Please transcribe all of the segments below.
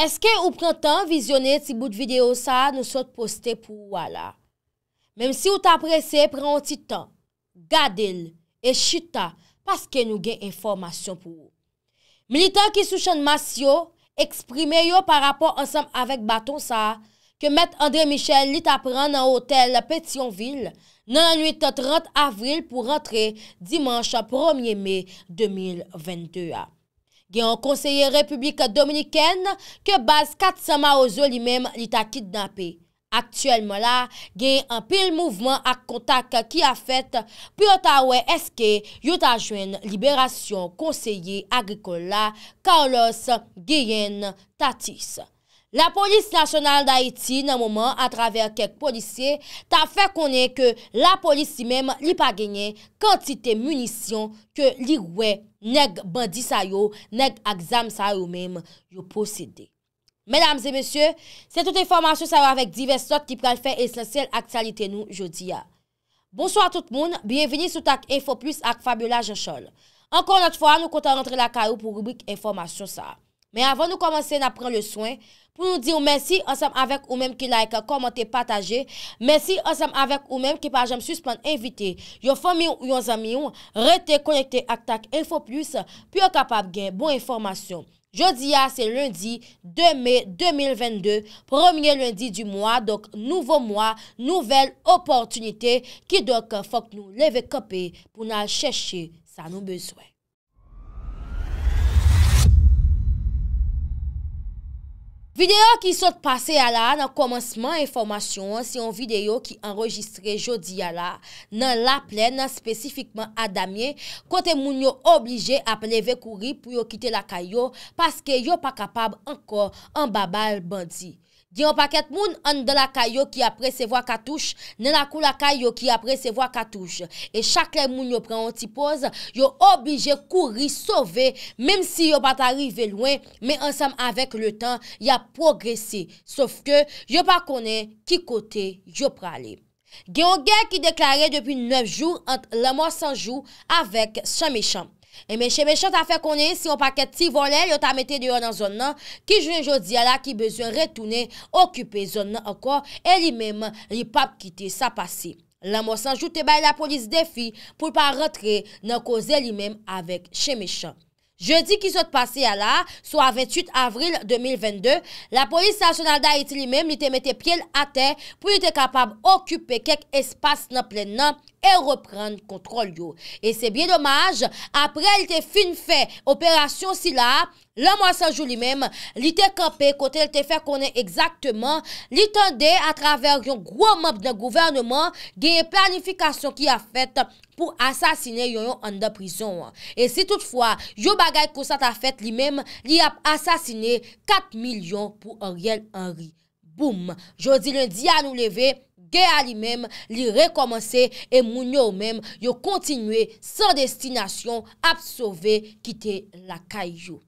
Eske ou pran tan vizyoner ti bout videyo sa nou sot poste pou wala? Mem si ou ta prese preon ti tan, gade il e chita paske nou gen informasyon pou. Militan ki sou chan mas yo, eksprime yo par rapport ansam avek baton sa ke met Andre Michel li ta pran nan hotel Petionville nan anuit 30 avril pou rentre dimanche 1e me 2022 a. gen yon konseye republik dominiken ke baz katsama ozo li mem li ta kidnapè. Aktuelman la, gen yon pil mouvman ak kontak ki a fèt, pi otawè eske yon tajwen liberasyon konseye agrikolla Kaolos Giyen Tatis. La polis nasyonal d'Haïti nan mouman a travèr kek polisye ta fè konè ke la polis si mèm li pa genye kantite munisyon ke li wè neg bandi sa yo, neg ak zam sa yo mèm yo posède. Mèdames et mèsyè, sè tout informasyon sa yo avèk divers sot ki pral fè esensyèl ak salite nou jodi ya. Bonswa tout moun, biye veni sou tak Info Plus ak Fabiola Jechol. Ankon not fwa nou kontan rentre la ka yo pou rubik informasyon sa yo. Men avon nou komanse nan pren le swen, pou nou di ou men si ansem avek ou men ki like, komante, pataje, men si ansem avek ou men ki pa jem suspon evite, yo fomiyon ou yon zamiyon, rete konekte ak tak info plus, pou yo kapap gen bon informasyon. Jodi ya ah, se lundi 2 mey 2022, promye lundi di mwa, dok nouvo mwa, nouvel oportunite ki dok fok nou leve kope pou nan cheshe sa nou beswen. Videyo ki sot pase yala nan komanseman informasyon se yon videyo ki enregistre jodi yala nan la ple nan spesifikman a Damien kote moun yo oblije ap leve kouri pou yo kite la kayo paske yo pa kapab ankor an babal bandi. Gye yon paket moun an de la kayo ki apre se vwa katouj, nan la kou la kayo ki apre se vwa katouj. E chak lè moun yo pren antipoz, yo obije kouri, sove, mèm si yo bat arrive lwen, mè ansam avèk le tan, yo progresi. Sof ke, yo pa konen ki kote yo prale. Gye yon gen ki deklare depi 9 joun ant la mò sanjou avèk sa mecham. Emen Che Meshant a fe konen si yon paket ti volen yon ta mette diyon nan zon nan ki jounen jodi ala ki bezwen retounen okupe zon nan anko e li menm li pap kite sa pase. Lan monsan joute eh bay la polis defi pou pa rentre nan koze li menm avek Che Meshant. Je di ki sot pase ya la, so a 28 avril 2022, la polis stasyonal da iti li mem li te mette piel a te pou li te kapab okupe kek espas nan plen nan e repren kontrol yo. E se bie domaj, apre li te fin fe operasyon si la, La mwansanjou li mem, li te kampe, kote li te fè konè exactement, li tende a traver yon gwo mwab nan gouvernement, genye planifikasyon ki a fèt pou asasine yon yon an da prizon. E si toutfwa, yon bagay kousan ta fèt li mem, li ap asasine 4 milyon pou oriel anri. Boum, jodi lundi a nou leve, genye a li mem, li rekomense, e mwanyo ou mem, yon kontinue san destinasyon ap sove kite la kajou.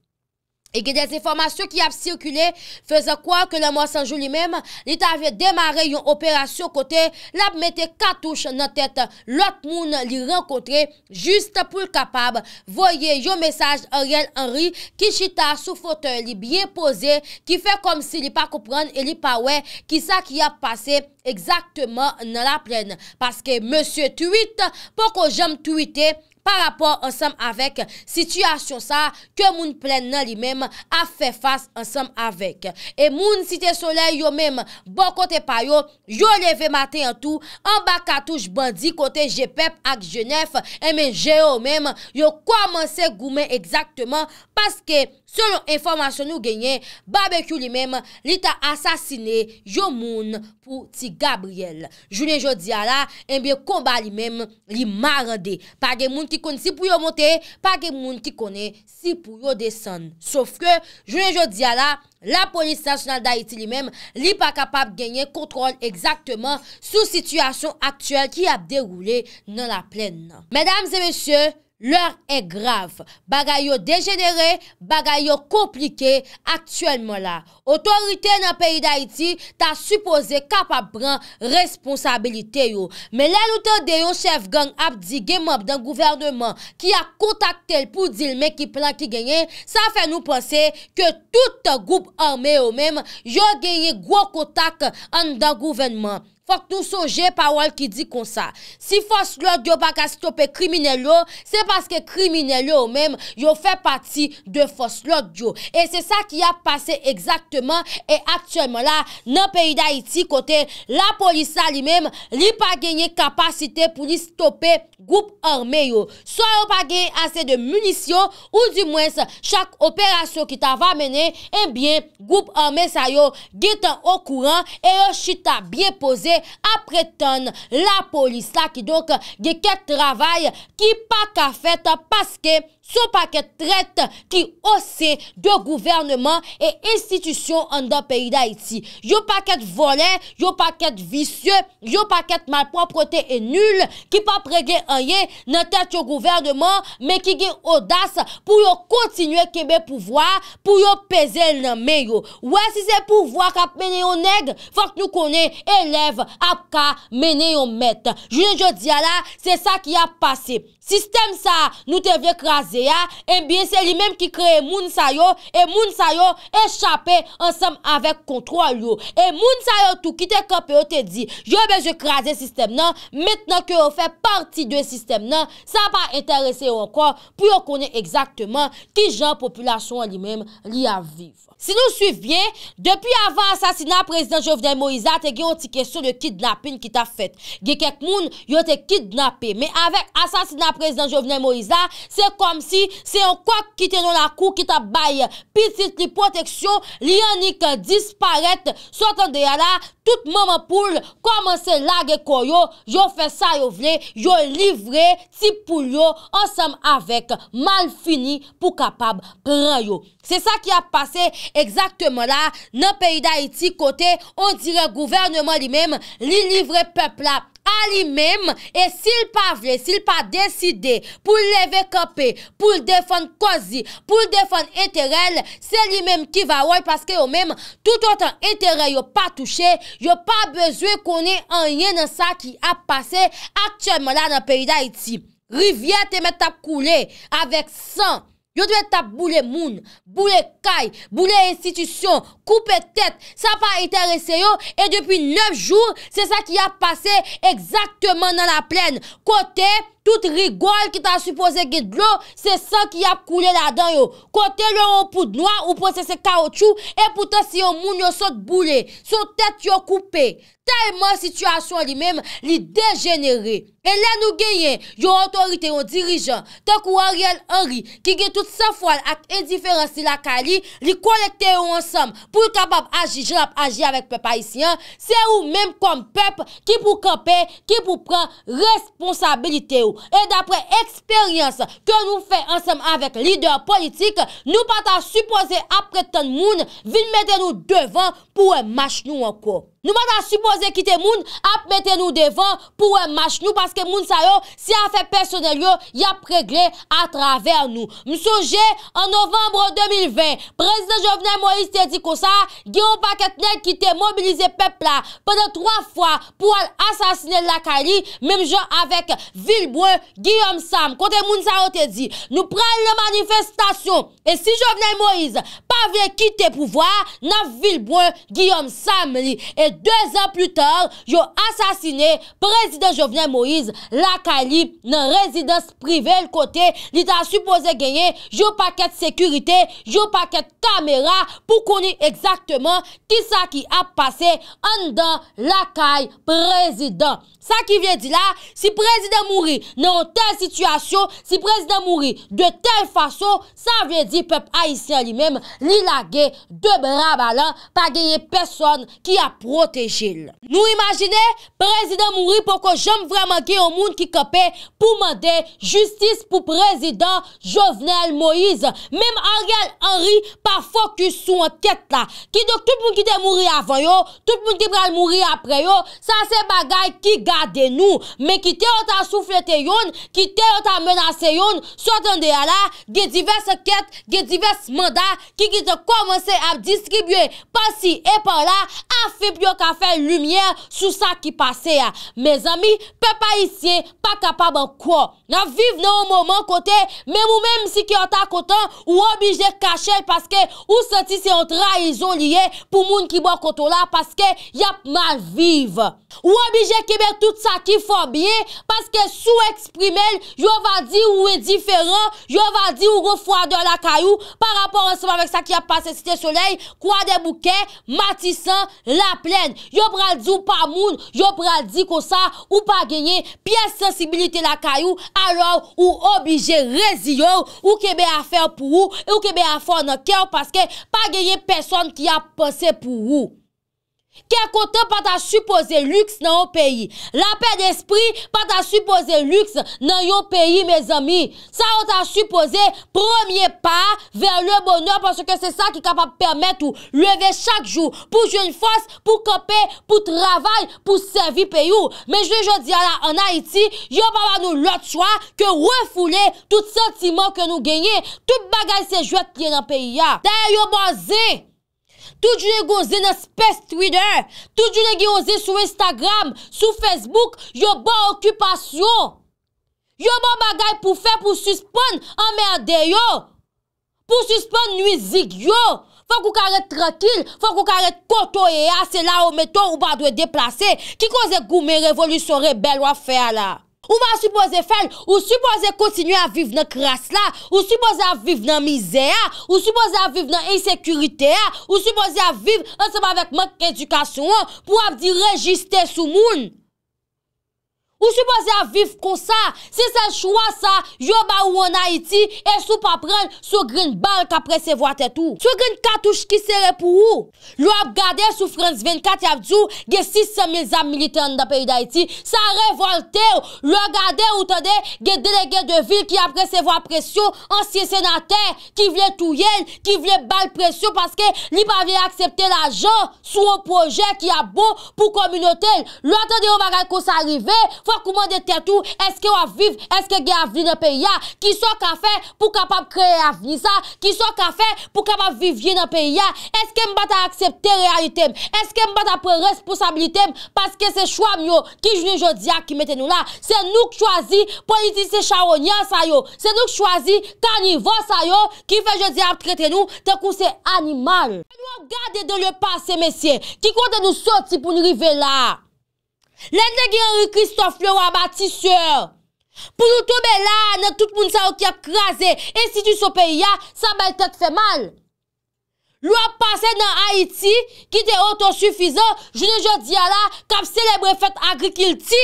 E gen les informasyon ki ap sirkule, feze kwa ke la mwos anjou li mem, li ta ve demare yon operasyon kote, la ap mette katouche nan tete, lot moun li renkotre, juste pou l kapab, voye yon mesaj ariel anri, ki chita sou fote li bie pose, ki fe kom si li pa koupran, e li pa we, ki sa ki ap pase, egzaktman nan la plen, paske monsye tweet, poko jem tweete, Par rapport ansam avek, Sityasyon sa, Ke moun plen nan li mem, A fe fas ansam avek, E moun site sole yo mem, Bon kote payo, Yo leve maten an tou, An baka touj bandi, Kote Jepep ak Genèf, MNGO mem, Yo komanse goumen, Eksakteman, Paske, Selon informasyon nou genyen, Babekou li mem, Li ta asasine, Yo moun, Pou ti Gabriel, Jounen jodi ala, eh En biye komba li mem, Li marande, Par gen moun ki, kon si pou yo monte, pa gen moun ki kone si pou yo desen. Sof ke, jounen jodi a la, la polis stasyonal da Haiti li mem, li pa kapap genye kontrol exactement sou situasyon aktuel ki ap deroule nan la plen. Medams et messieurs, Leur e grav, bagay yo degenere, bagay yo komplike aktuelman la. Otorite nan peyi da iti ta suppose kapap bran responsabilite yo. Me lè loutan de yo chef gang ap di gemap dan gouvernman ki a kontakte l pou dilme ki plan ki genye, sa fe nou pense ke touta goup arme yo menm yo genye gwo kontak an dan gouvernman. Fok nou soje pawal ki di kon sa. Si foslod yo baka stope kriminello, se paske kriminello ou menm yo fe pati de foslod yo. E se sa ki a pase egzaktman, e aktuelman la nan peyi da iti kote, la polisa li menm li pa genye kapasite pou li stope goup orme yo. So yo pa genye ase de munisyon, ou di mwens chak operasyon ki ta va menen, e eh bien goup orme sa yo getan okouran, e yo chita bien pose, apre ton la polis la ki doke ge ket travay ki pa ka fet paske sou paket tret ki osse de gouvernement e institisyon an da peyi da iti. Yo paket volen, yo paket visye, yo paket malproprete e nul, ki pa prege anye nan tete yo gouvernement me ki ge odas pou yo kontinue kebe pouvoi, pou yo peze nan meyo. Wè si se pouvoi kap mene yo neg, fòk nou konen elev ap ka mene yo met. Jounen jodi ala, se sa ki ap pase. Sistem sa nou te vek rase. Mbien se li menm ki kreye moun sayo E moun sayo echapè Ansem avèk kontro al yo E moun sayo tou ki te kapè Ou te di, yo bejè krasè sistem nan Mètnen ke ou fè parti de sistem nan Sa pa enterese yo ankon Pou yo konè ekzaktman Ki jan populasyon li menm li aviv Si nou suivye Depi avè asasina prezident Jovenel Moïsa Te gen yon tikè sou le kidnapin ki ta fèt Gen kek moun yo te kidnapè Me avèk asasina prezident Jovenel Moïsa Se kom sa Ansi, se an kwa ki tenon la kou ki tabay, pisit li poteksyon, li anik disparet, sot an deyala, tout maman pou l komanse lage koyo, yo fe sa yo vle, yo livre ti pou yo, ansam avek, mal fini pou kapab kran yo. Se sa ki a pase, egzaktman la, nan peyi da iti kote, on dire gouvernement li mem, li livre pepla a li mem, e sil pa vle, sil pa deside, pou leve kapè, pou l defon kozi, pou l defon eterel, se li mem ki va woy, paske yo mem, tout anten eterel yo pa touche, Yo pa bezwe konen anye nan sa ki ap pase aktyenman la nan peri da iti. Rivye te met ap koule avek san. Yo te met ap boule moun, boule kay, boule institisyon, koupe tet, sa pa itere seyo. E depi 9 jour, se sa ki ap pase ekzaktman nan la plen. Kote... Tout rigol ki ta suppose gen dlo, se san ki ap koule la dan yo. Kote lor anpou d'nwa ou pose se kao chou, e poutan si yo moun yo sot boulè, so tèt yo koupe. Telman situasyon li mèm, li degenere. E lè nou genyen, yo autorite yo dirijan, tak ou Ariel Henry, ki gen tout safwal ak indiferensi la kali, li kolekte yo ansam, pou kapap aji, jelap aji avèk pep aisyen, se ou mèm kom pep, ki pou kapè, ki pou pran responsabilite yo. E d'apre eksperyans ke nou fe ansem avek lider politik, nou pata supose apre ton moun, vil mède nou devan pou mèche nou anko. Nou man an suppose kite moun ap mette nou devan pou wèm mach nou... ...paske moun sa yo si an fe personel yo, y ap regle atraver nou. M souje, an novembre 2020, prezident Jovenel Moïse te di konsa... ...Guyon Paketnen kite mobilize pepla pwede 3 fwa pou an asasine lakali... ...mem jò avèk vilbwen Guyon Sam. Kote moun sa yo te di, nou prel le manifestasyon, e si Jovenel Moïse... avye kite pou vwa na vilbouan Guillaume Samli. E deux an plus tard, yo asasine prezident Jovenel Moïse lakay li nan rezidans prive l kote. Li ta suppose genye yo paket sekurite, yo paket kamera pou koni ekzakteman ti sa ki ap pase an dan lakay prezident. Sa ki vye di la, si prezident mouri nan tel situasyon, si prezident mouri de tel fasyon, sa vye di pep aisyen li menm li la ge de bra balan pa genye peson ki a protejil. Nou imagine, prezident mouri pou kon jom vreman ge yon moun ki kepe pou mende justice pou prezident Jovenel Moïse. Mem Ariel Henri pa fokus sou an ket la. Ki do tout moun ki de mouri avan yo, tout moun ki bral mouri apre yo, san se bagay ki gade nou. Me ki te otan souflete yon, ki te otan menase yon, sotan de yala, ge divers ket, ge divers manda, ki gizal ki te komanse ap diskibye pasi epan la, afi pyo ka fe lumiye sou sa ki pase ya. Me zami, pe pa isye, pa kapab an kwa. Na viv nan an moman kote, men mou men msi ki an ta koton, ou obije kache, paske ou santi se an traizon liye, pou moun ki bo koto la, paske yap mal viv. Ou obije kemer tout sa ki fòm bie, paske sou eksprimel, yo va di ou e diferan, yo va di ou refwade la kayou, par rapport anseman vek sa ki a pase site soleil, kwa de bouke, matisan, la plen. Yo pral di ou pa moun, yo pral di ko sa, ou pa genye piye sensibilite la kayou, alò ou obije rezi yo, ou keme a fèr pou ou, ou keme a fòm nan kèw, paske pa genye peson ki a pase pou ou. Kè kontè pa ta supose lüks nan yon peyi. La pey d'espri pa ta supose lüks nan yon peyi, mè zami. Sa an ta supose premier pa ver lè bonèr pwansè ke se sa ki kapap permèt ou leve chak jou pou joun fòs, pou kopè, pou travay, pou servi pey ou. Mè jwen jò di alè an Haiti, yon pa wè nou lòt chwa ke refoulè tout sentiment ke nou genye. Tout bagay se jòt lè nan peyi ya. Tè yon bon zè. Tout jounè gyo zè nè spes Twitter, tout jounè gyo zè sou Instagram, sou Facebook, yo ban okupasyon. Yo ban bagay pou fè pou suspon amèrde yo, pou suspon nwizik yo. Fè kou kare tratil, fè kou kare kotoye a, se la ou meton ou badwe deplase, ki kou zè kou mè revolusyon rebel wafè ala. Ou va supose fen, ou supose kontinu a viv nan kras la, ou supose a viv nan mize a, ou supose a viv nan isekurite a, ou supose a viv anseman vek mank edukasyon an pou ap di rejiste sou moun. Ou sou boze a vif kon sa? Se se chwa sa, yo ba ou an Haiti, e sou pa pren sou grin bal ka presevo a tetou. Sou grin katouche ki sere pou ou? Lo ap gade sou France 24 yavdjou, ge 6000 am militè an da peyi d'Haiti, sa revolte ou, lo gade ou tade, ge delege de vil ki ap presevo a presyo, ansye senatè, ki vle tou yen, ki vle bal presyo, paske li pa vye aksepte la jan, sou o proje ki a bo pou kominotel. Lo tade ou bagal kon sa rive, Fwa kouman de tè tou, eske wap viv, eske gen avni nan pe ya, ah? ki sou ka fe pou kapap kre avni sa, ki sou ka fe pou kapap viv gen nan pe ya, ah? eske mbata aksepte realitèm, eske mbata pre responsabilitèm, paske se chwa myo, ki jouni jodia ki mette nou la, se nou k chwazi politisè charonyan sa yo, se nou k chwazi kanivò sa yo, ki fe jodia ap trette nou, te kou se animal. Se nou gade de lè pasè mesye, ki kou te nou soti pou nou rive la, Lende gen Henry Christophe le wabati sèr, pou nou tombe la anè tout moun sa wakè krasè, e si du sope yè, sa bèl kèk fè mal. Lou ap pase nan Haiti, ki te oto sufizò, jene jò diya la, kap selebre fèt agri kilti.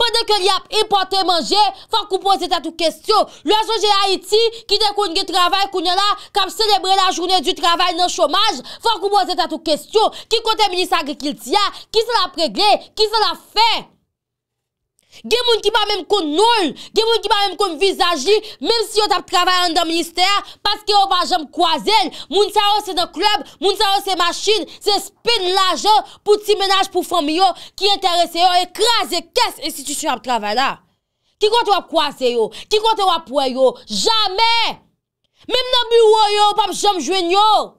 Pwede ke li ap impote manje, fwa kou pose tato kestyon. Lwa sonje Haiti ki de kounge travay kounela kam selebrè la jounè du travay nan chomaj, fwa kou pose tato kestyon. Ki kote minis agri kiltia, ki se la pregle, ki se la fè. Gen moun ki pa menm kon nol, gen moun ki pa menm kon vizaji, menm si yo tap travay an da minister, paske yo pa jom kwa zel, moun sa yo se de klub, moun sa yo se masin, se spin lajo pou ti menaj pou fam yo, ki enterese yo, ekraze kes institusyon ap travay la. Ki kote wap kwa zel yo, ki kote wap wap woy yo, jamen! Menm nan biwoy yo, pa m jom jwen yo!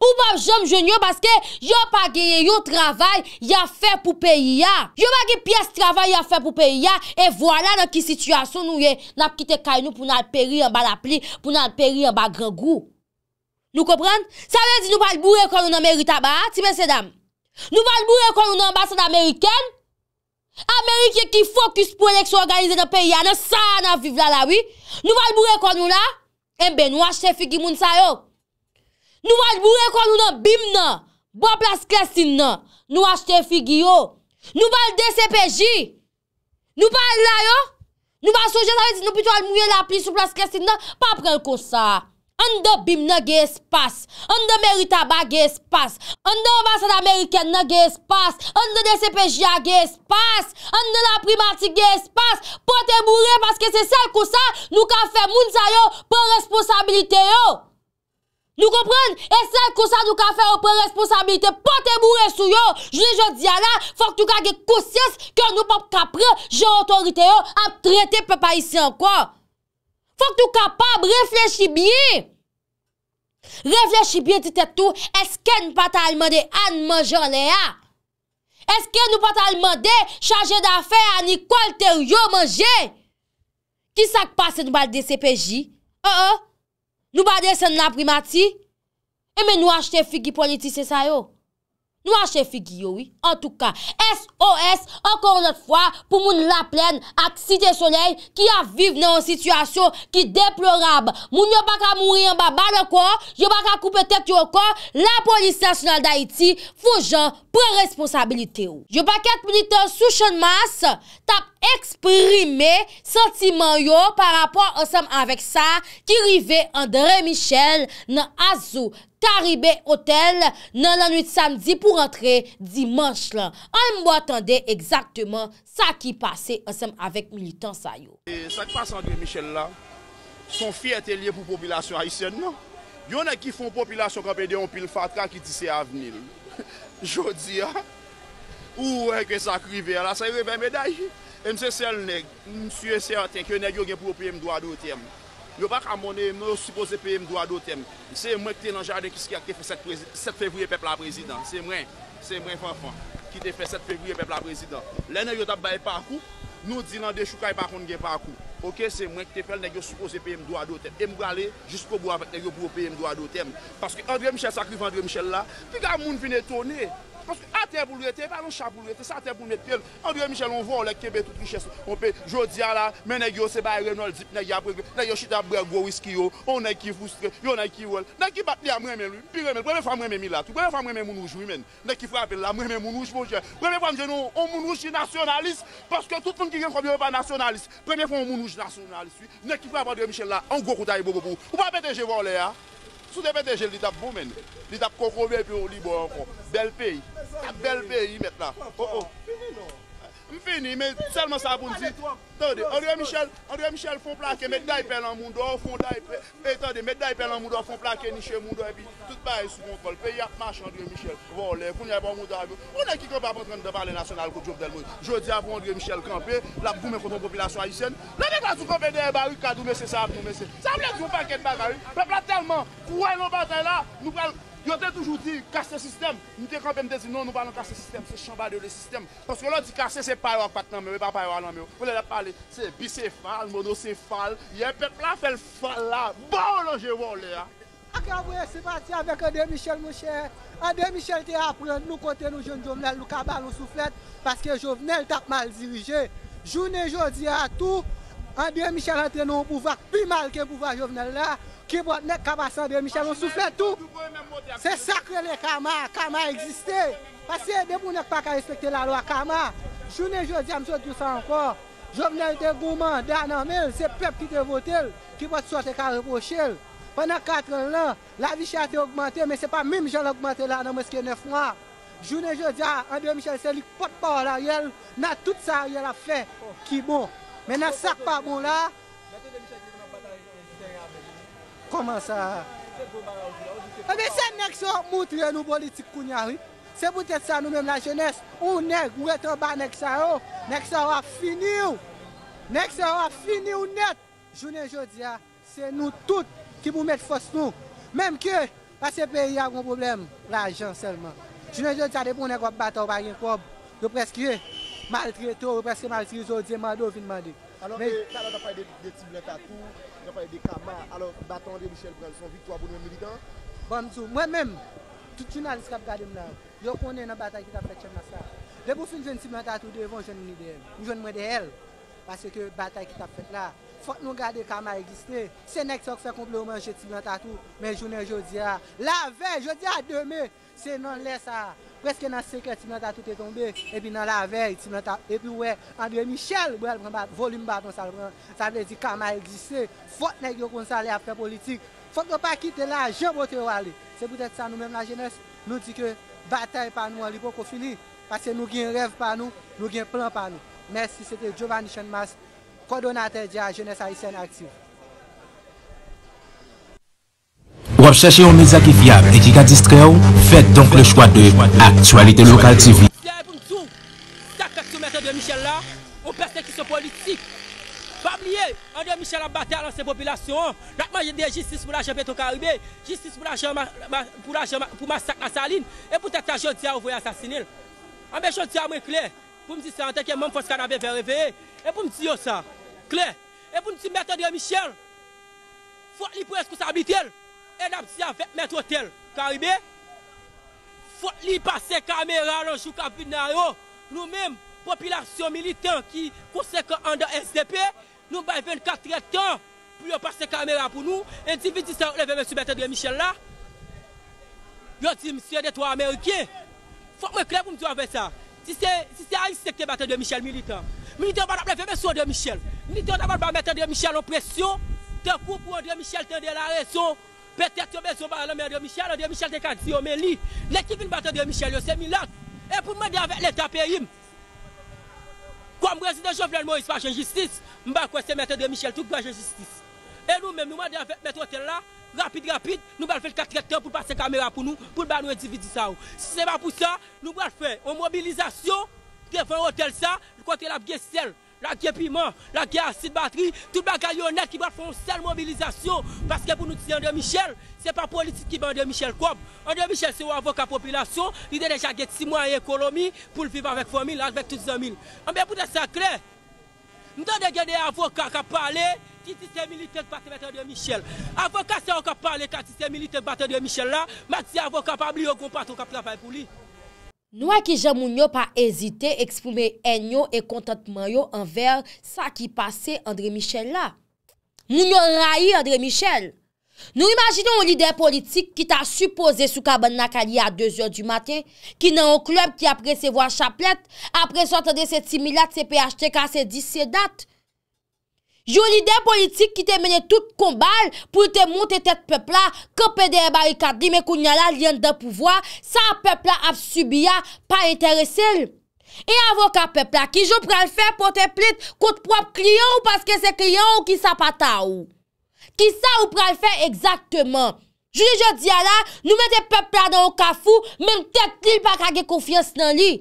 Ou pa jom joun yo baske yo pa genye yo travay ya fe pou peyi ya. Yo pa genye piyes travay ya fe pou peyi ya. E vwala nan ki situasyon nou ye nap kite kay nou pou nan peri yon bala pli. Pou nan peri yon bagre gwo. Nou kopren? Sa vezi nou pa lbou rekon nou nan meri taba ha? Ti mese dam. Nou pa lbou rekon nou nan basen Ameriken. Amerikye ki fokus pou eleksyon organize nan peyi ya nan sa nan viv la la wi. Nou pa lbou rekon nou la. Mbe nou a chefi gimoun sa yo. Nou val bourè kwa nou nan bim nan, bo plas klesin nan, nou as te figi yo, nou val DCPJ, nou pal la yo, nou val sojen la rezi, nou pito al mouye la plis ou plas klesin nan, pa prel ko sa. An de bim nan ge espas, an de merita ba ge espas, an de obasan Ameriken nan ge espas, an de DCPJ a ge espas, an de la primatik ge espas, pa te bourè paske se sel ko sa, nou ka fe moun sa yo, pa responsabilite yo. Nou kompren, esen kousan nou ka fe opren responsabilite, pote mou resuyo, jouni joun di ala, fok tou ka ge kousyes, ke nou pop kapre, joun otorite yo, ap trete pe pa isi anko. Fok tou kapab, reflechi bi. Reflechi bi, dit etou, eske nou pata alman de an manjon le a? Eske nou pata alman de, chanje da fe an yi kol ter yo manje? Ki sak pase nou balde CPJ? E e? Nou ba desen la primati, e men nou achete figi politi se sayo. Nou achete figi yo, en tout ka. S.O.S. Encore not fwa, pou moun la plen ak site soleil, ki aviv nan an situasyon ki deplorab. Moun yo baka mouri an ba balen kon, yo baka koupe tek yo kon, la polisi nasyonal da iti, fwo jan pre responsabilite yo. Yo baka ket milite sou chan mas, tap, eksprime sentimen yo par rapport ansem avek sa ki rive André Michel nan azou taribe otel nan lanwit samdi pou rentre dimanche lan. Anmbo atende eksakteman sa ki pase ansem avek militant sa yo. Sak pa san André Michel non? la, son fi ete liye pou populasyon aisyen nan. Yon ek ki fon populasyon kompède yon pil fatra ki tise avnil. Jodi ya, ou wè ke sak rive anse yon vè mè dayi. E mse sel neg, msye se aten ki yo neg yo gen pou ou peye mdwa do tem. Yo bak a mwone mwen yo suppose peye mdwa do tem. Mse mwen kte nan jaden kis ki ak te fe 7 fevriye pepla prezidant. Se mwen, se mwen fanfan ki te fe 7 fevriye pepla prezidant. Len yo tap baye pa kou, nou di lan de choukaye pa konde gen pa kou. Ok, se mwen kte fel neg yo suppose peye mdwa do tem. E mwen gale jispo bo avet neg yo pou ou peye mdwa do tem. Paske Andre Michel sa kriv Andre Michel la, pi ga moun vine tonne. Pwoske ate pou lwete, pale ou cha pou lwete, sa ate pou lwete pe el. Andre Michel, on vwa ole kebe tout lichese. On pe jodi ala, men e gyo se bay rey noldip, ne yabre, ne yoshita brek go wisk yo, on ekifoustre, yo ne ekifol. Nekibat li a mwen men lwi, pwen mwen fwa mwen men milatou, mwen mwen mwen mounouj wimen, nekifwa apel la mwen mwen mounouj mounj. Mwen mwen fwa mwen jenon, mwen mounouj jenon, mwen mwen mounouj jenon, mwen mwen mounouj jenon, mwen mwen mounouj jenon, mwen mwen Soutepe de jel li tap boumen, li tap kokobe pou li bo an kon. Bel peyi, tap bel peyi metla. M fini, men, selman sa bonzi. Tande, André Michel, André Michel, fon plake, met daipè nan moun do, fon daipè. Tande, met daipè nan moun do, fon plake, niche moun do, et pi, tout ba e sou kontrol. Pe yap, march André Michel, vole, fon yè bon moun do. O ne ki kon pa potren de bar le nasyonal kou diop del moun. Jodi avou André Michel kampe, la pou men foton popilasyon ayisyen. La men la sou kompe de Ebaru, kadou mese sa apou mese. Sa mwen joun pa ken Ebaru, pepla telman, kou wè nou batè la, nou pral... Yo te toujou di, kase se sistem, nou te kampen de zi, non, nou nou valon kase se sistem, se chanbade yo le sistem. Pons kon lò di kase se paywak pat nan mè, wè pa paywak nan mè yo. Wè lè lè pale, se bisefal, monosefal, yè pepla fè l'fal la, bou lò jè wò lè ya. Ak yon wè se pati avèk an de Michel mou chè, an de Michel te apren nou kote nou joun joun lè lou kaba loun souflet, paske joun lè l tak mal dirije, jounè joun zi e a tou, Anbiye Michel ente nou ou pou vak pi mal ke bon, m pou vak jovenel la Ki bot nek kaba san Anbiye Michel Ou soufletou Se sakre le kama, kama eksiste Asi e debou nek pa ka respekte la lo a kama Jounen je di a mso tu sa ankor Jovenel te gouman, de ananmel Se pep ki te votel Ki bot sote ka reposhe Pendan katren lan, la vi chate augmente Me se pa mim jane augmente la nan mweske ne fwa Jounen je di a Anbiye Michel se lik pot pa ou la yel Na tout sa yel a fe ki bon Mè nan sak pa bon eh la. Koman sa? Mè se nek sa moutre nou politik kou nyari. Se poutet sa nou mèm la jenès. Ou nek, ou reto ba nek sa yo. Oh. Nek sa yo a fini ou. Nek sa yo a fini ou net. Jounen jodi ya, se nou tout ki pou met fos nou. Mèm ki, pas se peyi ya akon problem. La jen selman. Jounen jodi ya, depo nek wap bata ou bagen kou. Yo preski yo. Eh. Mal tre, to represe mal tre yon diye, mal do vin mande. Anon, talon da fay de tiblen tatou, da fay de kamar, anon, batan de Michel Brelson, vitwa bou nou yon militan? Bon, Ban mzou, mwen menm, tout yon alis kap gade mnenm, yon konen nan batay ki tap fet chen mnasa. De pou fwen jen tiblen tatou, de yon jen mwen de el, parce ke batay ki tap fet la. Fote nou gade kam a egiste, se nek soke fe komplemenje ti bantatou, men jounen joudia, la ver, joudia deme, se nan lesa, preske nan sekre ti bantatou te tombe, e pi nan la ver, ti bantatou, e pi wè, André Michel, wè, volim baton sa le brant, sa de di kam a egiste, fote nek yo konsa le apre politik, fote yo pa kite la, je bote yo ali. Se pote sa nou menm la jenese, nou di ke batay pa nou an lipo kofili, pase nou gen rev pa nou, nou gen plan pa nou. Mersi, se te Giovanni Chenmas, kwa donate di a jenè sa isen aksyon. Wap chèche yon mè zakif ya, e di ga distre ou, fèd donk le chwa de, aktualite lokal TV. Sè e pou mtou, sè a pek sou mète de Michel la, ou pèstè ki sou politik, pa bliye, an de Michel a batè alan se popilasyon, lakman jè de justice pou la jèmè tou karibè, justice pou la jèmè, pou la jèmè, pou masak nasaline, e pou tèk sa jèmè di a ou voye asasinil. An be jèmè di a mè kler, pou m di sè an teke mèm fòs kan ab E pou nou si mète de Michel, fòk li pou eskousa bitel, e nap si a 20 mète hotel karibè, fòk li pase kamera nan chouk a binaro, nou mèm, popilasyon militan ki konsek an de SDP, nou bay 24 etan pou yo pase kamera pou nou, endividi sa ou leve mèche mète de Michel la, yo di msè de Trois Amerikè, fòk mè kle pou mdou avè sa, si se a y sekte mète de Michel militan, Mweni te wad apreve mwen so de Michel. Mweni te wad apreve mwen mète de Michel an presyon. Te pou pou mète de Michel tende la rezon. Petè te wad apreve mwen mète de Michel an mète de Michel te kati yon mèli. Lèkik mwen mète de Michel yon se milan. E pou mwen de avè l'état périme. Kwa mwèzi de Jofren Moïse pa jenjistis. Mwen bak wè se mète de Michel touk pa jenjistis. E nou mwen mwen de avè mète o tel la. Rapide rapide. Nou mwen fèl 4 eten pou pase kamera pou nou. Pou ban nou edividisa ou. Se mwen Fon hotel sa, kontre la gye sel, la gye piman, la gye asid batri, tout bagayonet ki bat fon sel mobilizasyon. Paske pou nou tiye Ande Michel, se pa politik ki bat Ande Michel kom. Ande Michel se ou avoka popilasyon, li de jage tsi mwa ekolomi pou li viv avèk fomil, avèk tout zonmil. Ambe pou de sakre, nou de gye de avoka kap pale, ki ti se milite batte bette Ande Michel. Avoka se ou kap pale, ki ti se milite batte bette Ande Michel la, ma ti avoka pa bli yo goun pato kap travay pou li. Nou a ki jè moun yo pa ezite eksproume enyo e kontantman yo anver sa ki pase André Michel la. Moun yo rayi André Michel. Nou imaginon lide politik ki ta suppose soukaban nakali a 2 or du mate, ki nan o klop ki apre se vwa chaplet, apre sote de se timilat se pe achete ka se disedat. Jou li den politik ki te mene tout kombal pou te monte tet pepla kapede e barikadli me koun yala liyan de pouvoi sa pepla ap subiya pa enteresil. E avoka pepla ki jou pral fe pou te plek kote po ap kliyon ou paske se kliyon ou ki sa pata ou. Ki sa ou pral fe ekzakteman. Jou li jodi yala nou mette pepla nan o kafou menm tet li pa kage konfians nan li.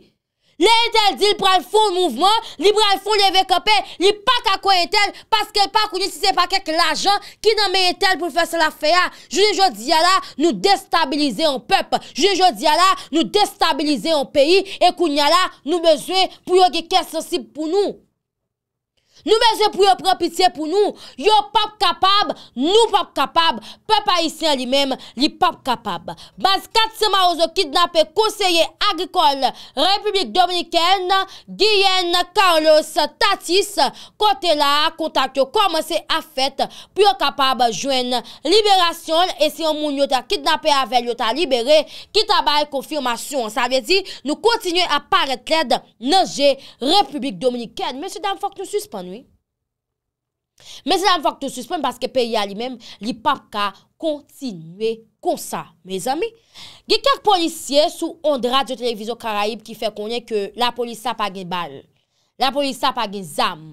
Li e tel dil pral foun mouvman, li pral foun li vekope, li pa kakoye tel, paske pa kounye si se pa kek l ajan, ki nan meye tel pou fese la feya. Jouli jodi yala nou destabilize an pep, jouli jodi yala nou destabilize an peyi, e kounye yala nou bezwe pou yoge kes ansip pou nou. Nou mese pou yo propitiye pou nou, yo pap kapab, nou pap kapab, pe pa isen li mem, li pap kapab. Bas kat seman ozo kidnapè konseye agrikol Republik Dominikèn, Giyen Carlos Tatis, kote la kontak yo komanse a fèt pou yo kapab jwen liberasyon. E se yon moun yota kidnapè avel yota liberè, ki tabay konfirmasyon. Sa vezi nou kontinyen aparet led NG Republik Dominikèn. Mèzè la mè fòk te suspèm paske peyi a li mèm li pap ka kontinuè konsa. Mèzè mi, gè kèk polisye sou on draj de televizyon karaib ki fè konye ke la polisa pa gen bal, la polisa pa gen zam,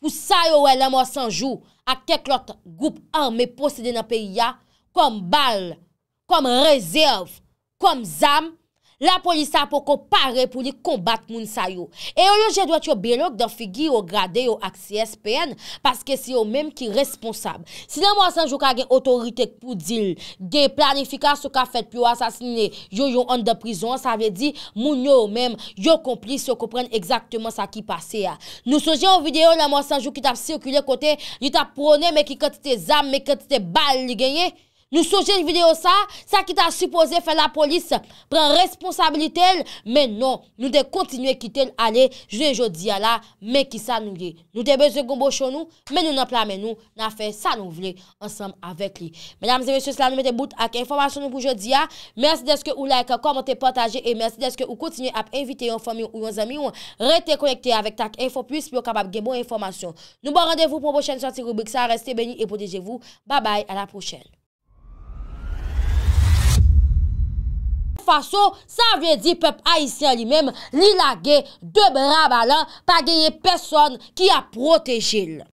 pou sa yo wè lè mò sanjou akèk lòt goup an mè posede nan peyi a kom bal, kom rezerv, kom zam, La polisa pou ko pare pou li kombat moun sa yo. Eyo yo je doit yo belok dan figi yo grade yo aksye SPN paske si yo menm ki responsab. Si la moun sanjou ka gen otoritek pou dil, gen planifikas yo ka fet pou yo asasline, yo yo an de prison, sa ve di moun yo menm yo komplis yo kompren ekzaktman sa ki pase ya. Nou soje yo videyo la moun sanjou ki tap sirkule kote, li tap prone me ki kote te zam, me kote te bal li genye, eyo yo. Nou soujen videyo sa, sa ki ta suppose fè la polis, pren responsabili tel, men non, nou de kontinuè ki tel ale, jwè jwè diya la, men ki sa nou li. Nou de bezè gombo chon nou, men nou nan plan men nou, nan fè sa nou li, ansam avèk li. Menam zè mè sè, slan nou mè de bout ak informasyon nou pou jwè diya. Mersi deske ou like, komante, pataje, e mersi deske ou kontinuè ap evite yon fami ou yon zami ou rete konekte avèk tak info plus pou yo kapap gen bon informasyon. Nou bon randevou pou mwen chen santi rubrik sa, reste beni e potejevou. Ba bay, ala pou chen. Faso, sa ven di pep aisyen li menm li lage de bra balan pa genye peson ki a protejil.